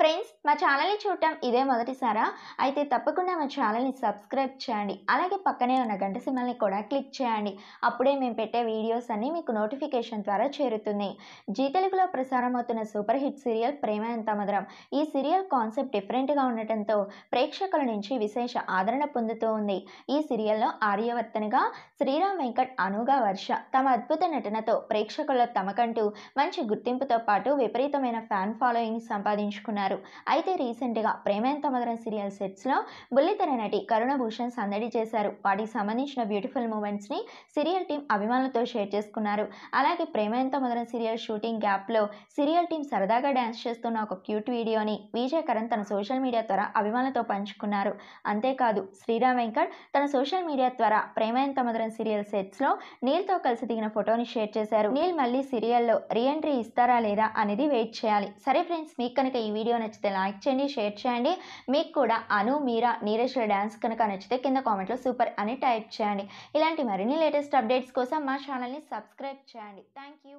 friends మా ఛానల్ని చూడటం ఇదే మొదటిసారా అయితే తప్పకుండా మా ఛానల్ని సబ్స్క్రైబ్ చేయండి అలాగే పక్కనే ఉన్న గంట సిమ్మల్ని కూడా క్లిక్ చేయండి అప్పుడే మేము పెట్టే వీడియోస్ అన్నీ మీకు నోటిఫికేషన్ ద్వారా చేరుతుంది జీ తెలుగులో ప్రసారం అవుతున్న సూపర్ హిట్ సీరియల్ ప్రేమ ఎంత మధురం ఈ సీరియల్ కాన్సెప్ట్ డిఫరెంట్గా ఉండటంతో ప్రేక్షకుల నుంచి విశేష ఆదరణ పొందుతూ ఉంది ఈ సీరియల్లో ఆర్యవర్తనగా శ్రీరామ్ వెంకట్ అనుగా వర్ష తమ అద్భుత నటనతో ప్రేక్షకుల తమకంటూ మంచి గుర్తింపుతో పాటు విపరీతమైన ఫ్యాన్ ఫాలోయింగ్ సంపాదించుకున్నారు చేశారు అయితే రీసెంట్గా ప్రేమేంత మగరం సీరియల్ సెట్స్లో బుల్లితెర నటి కరుణభూషణ్ సందడి చేశారు వాటికి సంబంధించిన బ్యూటిఫుల్ మూమెంట్స్ని సీరియల్ టీం అభిమానులతో షేర్ చేసుకున్నారు అలాగే ప్రేమేంత మగరం సీరియల్ షూటింగ్ గ్యాప్లో సీరియల్ టీం సరదాగా డ్యాన్స్ చేస్తున్న ఒక క్యూట్ వీడియోని విజయ్ కరణ్ తన సోషల్ మీడియా ద్వారా అభిమానులతో పంచుకున్నారు అంతేకాదు శ్రీరామ్ వెంకట్ తన సోషల్ మీడియా ద్వారా ప్రేమాయంత మధురం సీరియల్ సెట్స్లో నీల్తో కలిసి దిగిన ఫోటోని షేర్ చేశారు నీల్ మళ్ళీ సీరియల్లో రీ ఎంట్రీ ఇస్తారా లేదా అనేది వెయిట్ చేయాలి సరే ఫ్రెండ్స్ మీకు కనుక ఈ వీడియో నచ్చితే లైక్ చేయండి షేర్ చేయండి మీకు కూడా అను మీరా నీరేష్ల డ్యాన్స్ కనుక నచ్చితే కింద కామెంట్లో సూపర్ అని టైప్ చేయండి ఇలాంటి మరిన్ని లేటెస్ట్ అప్డేట్స్ కోసం మా ఛానల్ని సబ్స్క్రైబ్ చేయండి థ్యాంక్ యూ